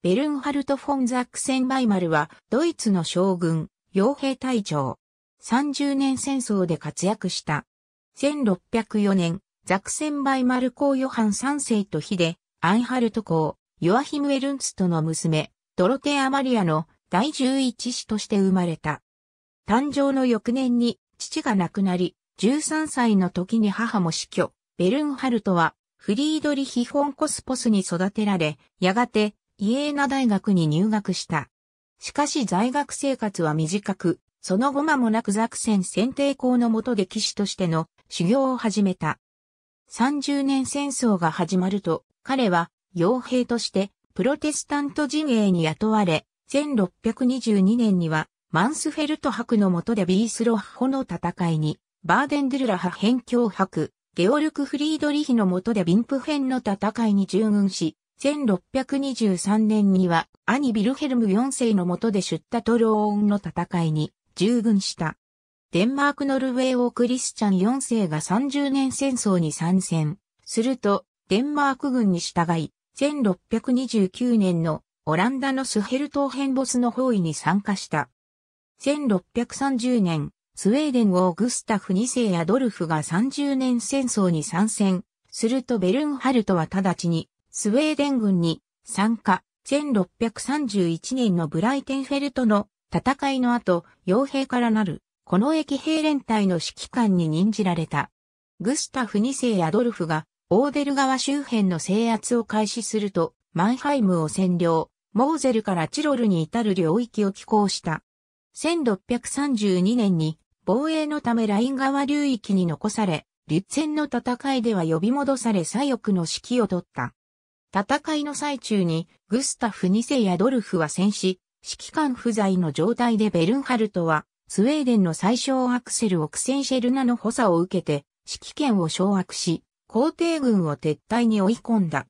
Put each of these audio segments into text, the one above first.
ベルンハルト・フォン・ザックセン・バイマルは、ドイツの将軍、傭兵隊長。30年戦争で活躍した。1604年、ザクセン・バイマル公ヨハン3世とヒデ、アンハルト公、ヨアヒム・エルンツとの娘、ドロテア・マリアの第11子として生まれた。誕生の翌年に父が亡くなり、13歳の時に母も死去。ベルンハルトはフリードリヒ・フォンコスポスに育てられ、やがてイエーナ大学に入学した。しかし在学生活は短く、その後間もなくザクセン選定校の下で騎士としての修行を始めた。30年戦争が始まると、彼は傭兵としてプロテスタント陣営に雇われ、1622年にはマンスフェルト博の下でビースロッホの戦いに、バーデンドゥルラ派辺境博、ゲオルク・フリードリヒの下でビンプ編の戦いに従軍し、1623年には兄ビルヘルム4世の下でシュッタトローンの戦いに従軍した。デンマーク・ノルウェー王クリスチャン4世が30年戦争に参戦。すると、デンマーク軍に従い、1629年のオランダのスヘルトーヘンボスの包囲に参加した。1630年、スウェーデン王グスタフ2世アドルフが30年戦争に参戦。するとベルンハルトは直ちにスウェーデン軍に参加、1631年のブライテンフェルトの戦いの後、傭兵からなる、この駅兵連隊の指揮官に任じられた。グスタフ2世アドルフが、オーデル川周辺の制圧を開始すると、マンハイムを占領、モーゼルからチロルに至る領域を寄港した。1632年に、防衛のためライン川流域に残され、リュッツェンの戦いでは呼び戻され左翼の指揮を取った。戦いの最中にグスタフ2世やドルフは戦死、指揮官不在の状態でベルンハルトはスウェーデンの最小アクセルオクセンシェルナの補佐を受けて指揮権を掌握し、皇帝軍を撤退に追い込んだ。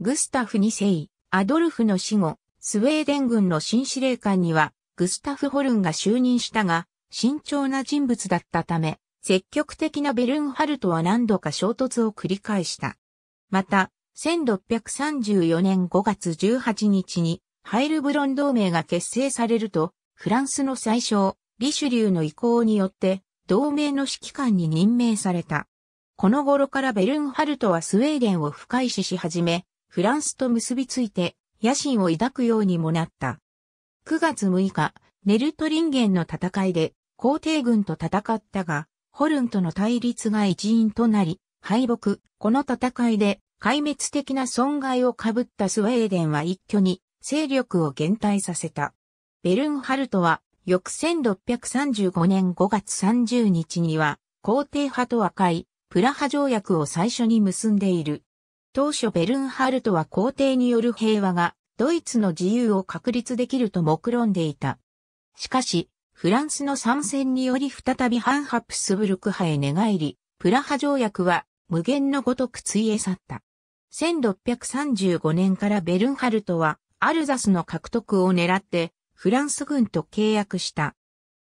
グスタフ2世、アドルフの死後、スウェーデン軍の新司令官にはグスタフ・ホルンが就任したが、慎重な人物だったため、積極的なベルンハルトは何度か衝突を繰り返した。また、1634年5月18日にハイルブロン同盟が結成されると、フランスの最小、リシュリューの意向によって、同盟の指揮官に任命された。この頃からベルンハルトはスウェーデンを深い視し始め、フランスと結びついて野心を抱くようにもなった。9月6日、ネルトリンゲンの戦いで皇帝軍と戦ったが、ホルンとの対立が一因となり、敗北。この戦いで壊滅的な損害をかぶったスウェーデンは一挙に勢力を減退させた。ベルンハルトは翌1635年5月30日には皇帝派と和解、プラハ条約を最初に結んでいる。当初ベルンハルトは皇帝による平和がドイツの自由を確立できると目論んでいた。しかし、フランスの参戦により再びハンハプスブルク派へ寝返り、プラハ条約は無限のごとくついえ去った。1635年からベルンハルトはアルザスの獲得を狙ってフランス軍と契約した。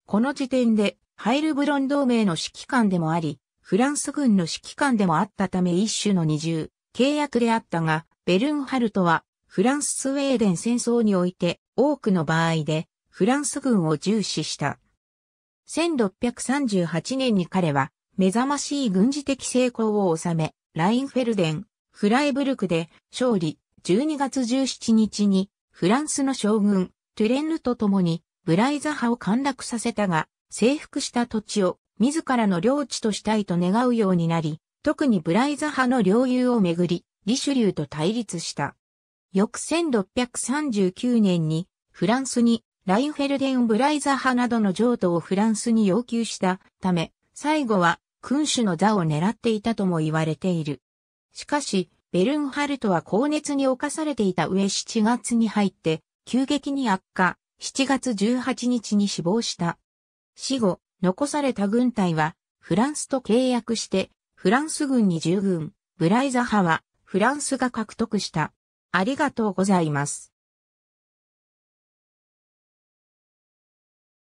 この時点でハイルブロン同盟の指揮官でもあり、フランス軍の指揮官でもあったため一種の二重契約であったが、ベルンハルトはフランス・スウェーデン戦争において多くの場合でフランス軍を重視した。1638年に彼は目覚ましい軍事的成功を収め、ラインフェルデン、フライブルクで勝利、12月17日にフランスの将軍、トゥレンヌと共にブライザ派を陥落させたが、征服した土地を自らの領地としたいと願うようになり、特にブライザ派の領有をめぐり、リシュリューと対立した。翌1639年にフランスにラインフェルデン・ブライザ派などの譲渡をフランスに要求したため、最後は君主の座を狙っていたとも言われている。しかし、ベルンハルトは高熱に侵されていた上7月に入って、急激に悪化、7月18日に死亡した。死後、残された軍隊は、フランスと契約して、フランス軍に従軍、ブライザ派は、フランスが獲得した。ありがとうございます。